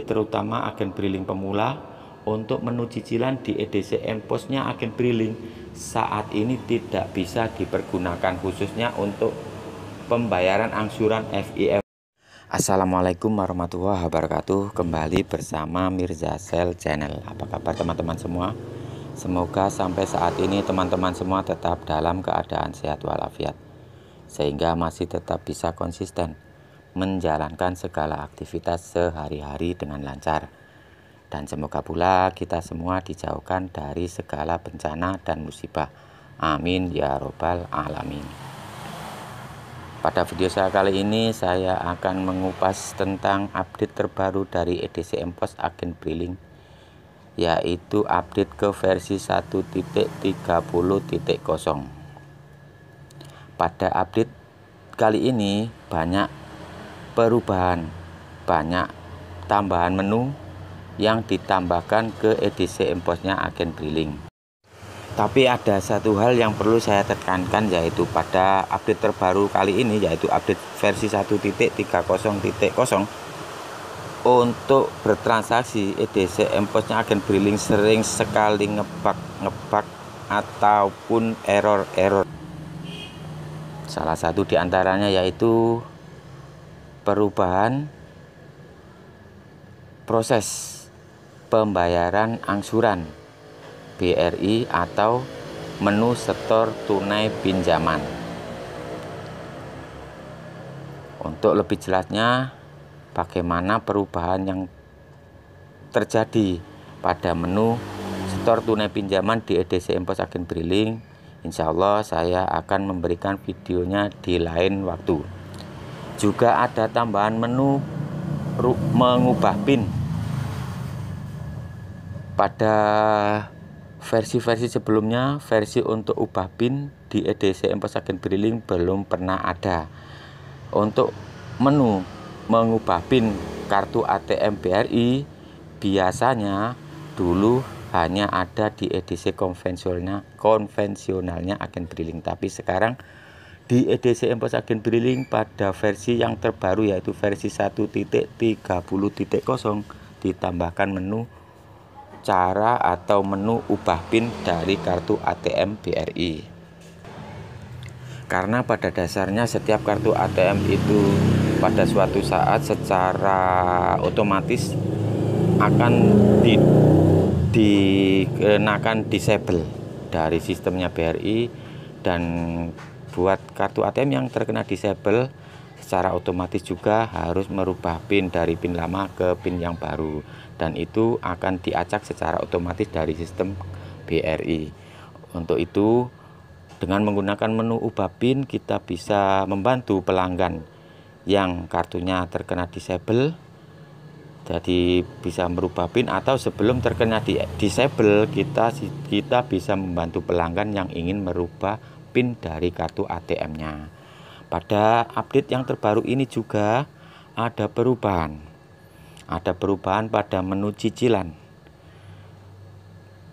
terutama agen briling pemula untuk menu cicilan di EDC Enposnya agen briling saat ini tidak bisa dipergunakan khususnya untuk pembayaran angsuran FIF. Assalamualaikum warahmatullahi wabarakatuh Kembali bersama Mirza Sel Channel Apa kabar teman-teman semua? Semoga sampai saat ini teman-teman semua tetap dalam keadaan sehat walafiat Sehingga masih tetap bisa konsisten menjalankan segala aktivitas sehari-hari dengan lancar. Dan semoga pula kita semua dijauhkan dari segala bencana dan musibah. Amin ya robbal alamin. Pada video saya kali ini saya akan mengupas tentang update terbaru dari EDC Empos Agen billing yaitu update ke versi 1.30.0. Pada update kali ini banyak perubahan banyak tambahan menu yang ditambahkan ke edisi Emposnya agen briling tapi ada satu hal yang perlu saya tekankan yaitu pada update terbaru kali ini yaitu update versi 1.30.0 untuk bertransaksi EDC Emposnya agen briling sering sekali ngebak-ngebak ataupun error-error salah satu diantaranya yaitu perubahan proses pembayaran angsuran BRI atau menu setor tunai pinjaman. Untuk lebih jelasnya, bagaimana perubahan yang terjadi pada menu setor tunai pinjaman di EDC Impos Agen Briling, insya Allah saya akan memberikan videonya di lain waktu. Juga ada tambahan menu mengubah pin. Pada versi-versi sebelumnya, versi untuk ubah pin di EDC Emposagen Briling belum pernah ada. Untuk menu mengubah pin kartu ATM BRI biasanya dulu hanya ada di edisi konvensionalnya konvensionalnya agen briling tapi sekarang di EDC agen Briling pada versi yang terbaru yaitu versi 1.30.0 ditambahkan menu cara atau menu ubah PIN dari kartu ATM BRI. Karena pada dasarnya setiap kartu ATM itu pada suatu saat secara otomatis akan di, dikenakan disable dari sistemnya BRI dan buat kartu ATM yang terkena disable secara otomatis juga harus merubah PIN dari PIN lama ke PIN yang baru dan itu akan diacak secara otomatis dari sistem BRI. Untuk itu dengan menggunakan menu ubah PIN kita bisa membantu pelanggan yang kartunya terkena disable jadi bisa merubah PIN atau sebelum terkena disable kita kita bisa membantu pelanggan yang ingin merubah PIN dari kartu ATM-nya. Pada update yang terbaru ini juga ada perubahan. Ada perubahan pada menu cicilan.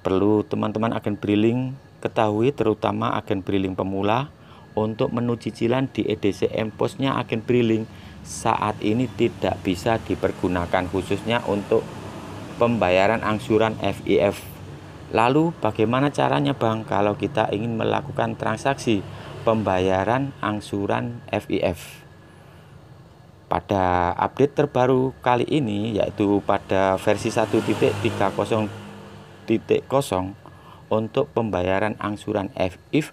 Perlu teman-teman agen briling ketahui terutama agen briling pemula untuk menu cicilan di EDC M-POS-nya agen briling saat ini tidak bisa dipergunakan khususnya untuk pembayaran angsuran FIF Lalu bagaimana caranya Bang kalau kita ingin melakukan transaksi pembayaran angsuran FIF? Pada update terbaru kali ini yaitu pada versi 1.30.0 untuk pembayaran angsuran FIF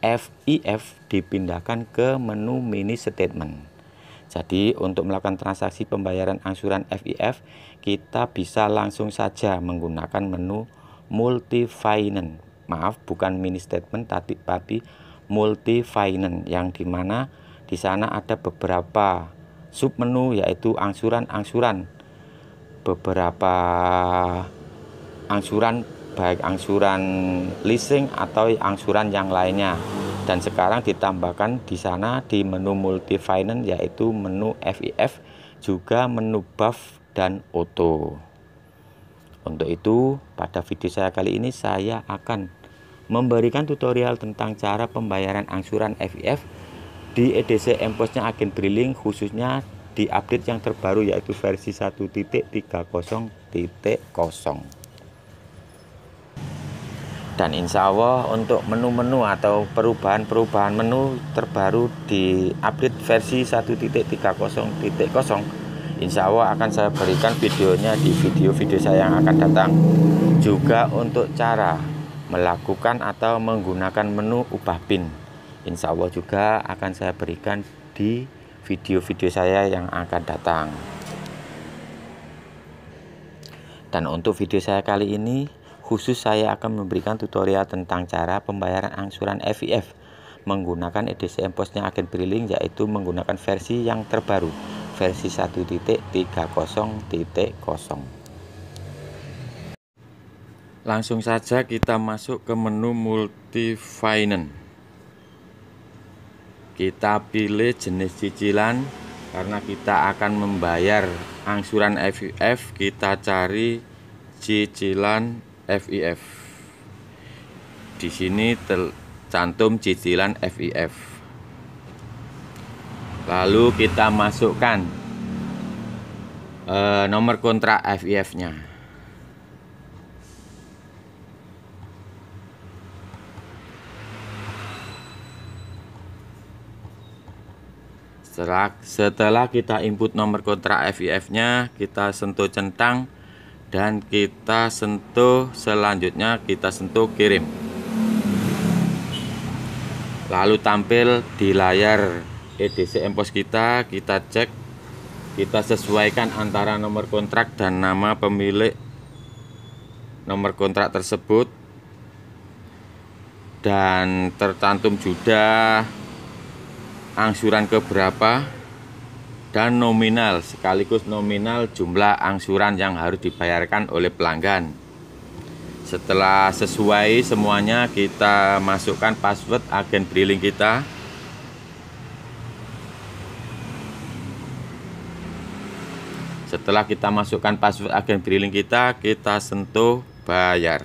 FIF dipindahkan ke menu mini statement. Jadi untuk melakukan transaksi pembayaran angsuran FIF kita bisa langsung saja menggunakan menu multifinance. Maaf, bukan mini statement tapi tapi multifinance yang dimana di sana ada beberapa sub menu yaitu angsuran-angsuran beberapa angsuran baik angsuran leasing atau angsuran yang lainnya dan sekarang ditambahkan di sana di menu multi multifinance yaitu menu FIF juga menu buff dan auto untuk itu, pada video saya kali ini saya akan memberikan tutorial tentang cara pembayaran angsuran FIF di EDC Emposnya agen Briling khususnya di update yang terbaru yaitu versi 1.30.0 dan insya Allah untuk menu-menu atau perubahan-perubahan menu terbaru di update versi 1.30.0 Insya Allah akan saya berikan videonya di video-video saya yang akan datang juga untuk cara melakukan atau menggunakan menu ubah pin Insya Allah juga akan saya berikan di video-video saya yang akan datang dan untuk video saya kali ini khusus saya akan memberikan tutorial tentang cara pembayaran angsuran FIF menggunakan EDCM posnya agen briling yaitu menggunakan versi yang terbaru versi 1.30.0 Langsung saja kita masuk ke menu multi finance. Kita pilih jenis cicilan karena kita akan membayar angsuran FIF, kita cari cicilan FIF. Di sini cantum cicilan FIF lalu kita masukkan uh, nomor kontrak FIF nya setelah, setelah kita input nomor kontrak FIF nya kita sentuh centang dan kita sentuh selanjutnya kita sentuh kirim lalu tampil di layar EDC Empos kita, kita cek, kita sesuaikan antara nomor kontrak dan nama pemilik nomor kontrak tersebut dan tertantum juga angsuran keberapa dan nominal sekaligus nominal jumlah angsuran yang harus dibayarkan oleh pelanggan setelah sesuai semuanya kita masukkan password agen briling kita Setelah kita masukkan password agen drilling kita, kita sentuh bayar.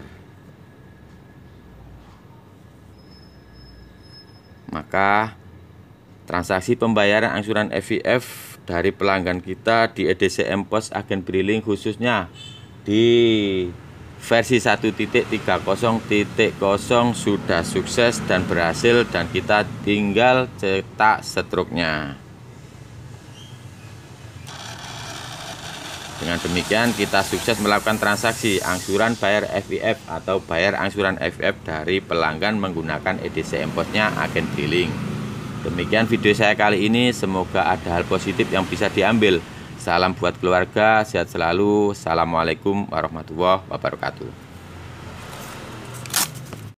Maka transaksi pembayaran angsuran FIF dari pelanggan kita di EDC Pos agen drilling khususnya di versi 1.30.0 sudah sukses dan berhasil dan kita tinggal cetak setruknya. Dengan demikian kita sukses melakukan transaksi angsuran bayar FIF atau bayar angsuran FIF dari pelanggan menggunakan EDC Emposnya agen billing. Demikian video saya kali ini, semoga ada hal positif yang bisa diambil. Salam buat keluarga, sehat selalu. Assalamualaikum warahmatullahi wabarakatuh.